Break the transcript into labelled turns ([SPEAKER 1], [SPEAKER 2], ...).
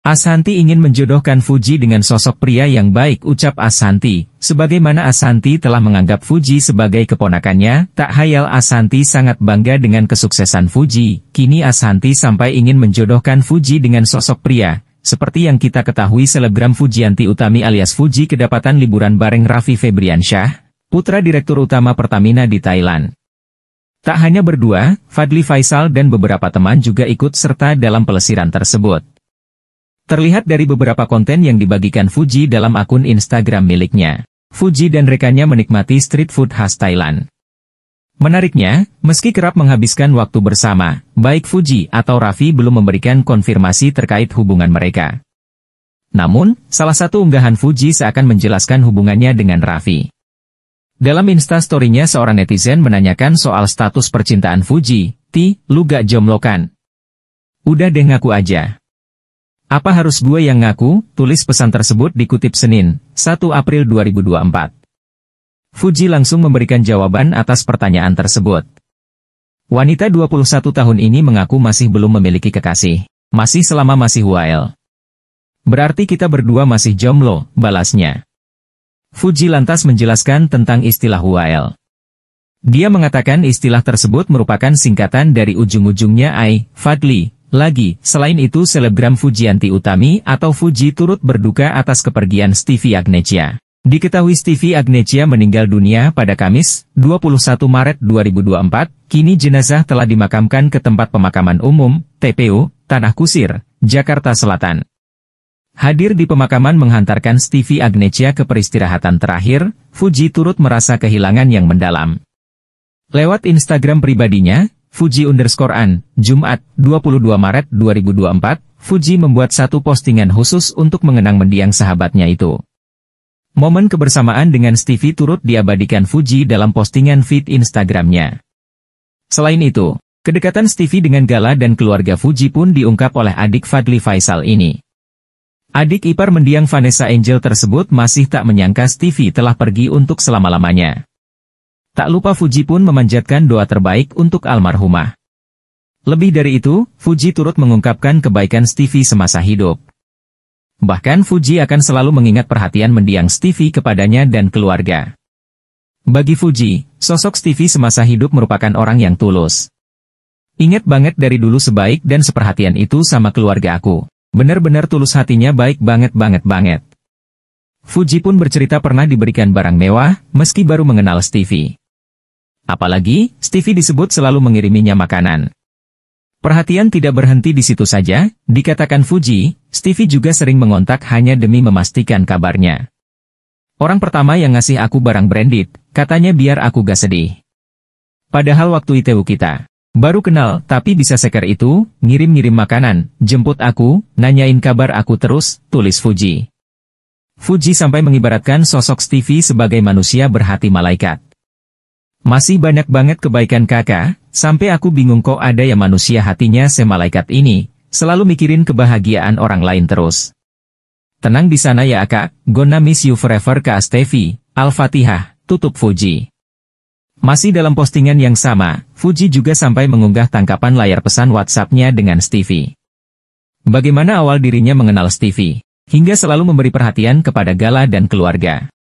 [SPEAKER 1] Asanti ingin menjodohkan Fuji dengan sosok pria yang baik ucap Asanti. sebagaimana Asanti telah menganggap Fuji sebagai keponakannya, tak hayal Asanti sangat bangga dengan kesuksesan Fuji, kini Asanti sampai ingin menjodohkan Fuji dengan sosok pria, seperti yang kita ketahui selebgram Fujianti Utami alias Fuji kedapatan liburan bareng Raffi Febriansyah, putra Direktur Utama Pertamina di Thailand. Tak hanya berdua, Fadli Faisal dan beberapa teman juga ikut serta dalam pelesiran tersebut. Terlihat dari beberapa konten yang dibagikan Fuji dalam akun Instagram miliknya. Fuji dan rekannya menikmati street food khas Thailand. Menariknya, meski kerap menghabiskan waktu bersama, baik Fuji atau Raffi belum memberikan konfirmasi terkait hubungan mereka. Namun, salah satu unggahan Fuji seakan menjelaskan hubungannya dengan Raffi. Dalam instastorynya seorang netizen menanyakan soal status percintaan Fuji, Ti, lu gak jomlokan? kan? Udah deh ngaku aja. Apa harus gue yang ngaku? Tulis pesan tersebut dikutip Senin, 1 April 2024. Fuji langsung memberikan jawaban atas pertanyaan tersebut. Wanita 21 tahun ini mengaku masih belum memiliki kekasih. Masih selama masih wael. Berarti kita berdua masih jomblo, balasnya. Fuji lantas menjelaskan tentang istilah wael. Dia mengatakan istilah tersebut merupakan singkatan dari ujung-ujungnya I, Fadli, lagi, selain itu selebgram Fujianti Utami atau Fuji turut berduka atas kepergian Stevie Agnesia. Diketahui Stevie Agnesia meninggal dunia pada Kamis, 21 Maret 2024, kini jenazah telah dimakamkan ke tempat pemakaman umum, TPU, Tanah Kusir, Jakarta Selatan. Hadir di pemakaman menghantarkan Stevie Agnesia ke peristirahatan terakhir, Fuji turut merasa kehilangan yang mendalam. Lewat Instagram pribadinya, Fuji underscore An, Jumat, 22 Maret 2024, Fuji membuat satu postingan khusus untuk mengenang mendiang sahabatnya itu. Momen kebersamaan dengan Stevie turut diabadikan Fuji dalam postingan feed Instagramnya. Selain itu, kedekatan Stevie dengan Gala dan keluarga Fuji pun diungkap oleh adik Fadli Faisal ini. Adik ipar mendiang Vanessa Angel tersebut masih tak menyangka Stevie telah pergi untuk selama-lamanya. Tak lupa Fuji pun memanjatkan doa terbaik untuk almarhumah. Lebih dari itu, Fuji turut mengungkapkan kebaikan Stevie semasa hidup. Bahkan Fuji akan selalu mengingat perhatian mendiang Stevie kepadanya dan keluarga. Bagi Fuji, sosok Stevie semasa hidup merupakan orang yang tulus. Ingat banget dari dulu sebaik dan seperhatian itu sama keluarga aku. Benar-benar tulus hatinya baik banget banget banget. Fuji pun bercerita pernah diberikan barang mewah, meski baru mengenal Stevie. Apalagi, Stevie disebut selalu mengiriminya makanan. Perhatian tidak berhenti di situ saja, dikatakan Fuji, Stevie juga sering mengontak hanya demi memastikan kabarnya. Orang pertama yang ngasih aku barang branded, katanya biar aku gak sedih. Padahal waktu ITU kita, baru kenal tapi bisa seker itu, ngirim-ngirim makanan, jemput aku, nanyain kabar aku terus, tulis Fuji. Fuji sampai mengibaratkan sosok Stevie sebagai manusia berhati malaikat. Masih banyak banget kebaikan kakak, sampai aku bingung kok ada ya manusia hatinya semalaikat ini, selalu mikirin kebahagiaan orang lain terus. Tenang di sana ya kak, gonna miss you forever kak Stevie. Al-Fatihah, tutup Fuji. Masih dalam postingan yang sama, Fuji juga sampai mengunggah tangkapan layar pesan WhatsApp-nya dengan Stevie. Bagaimana awal dirinya mengenal Stevie, hingga selalu memberi perhatian kepada Gala dan keluarga.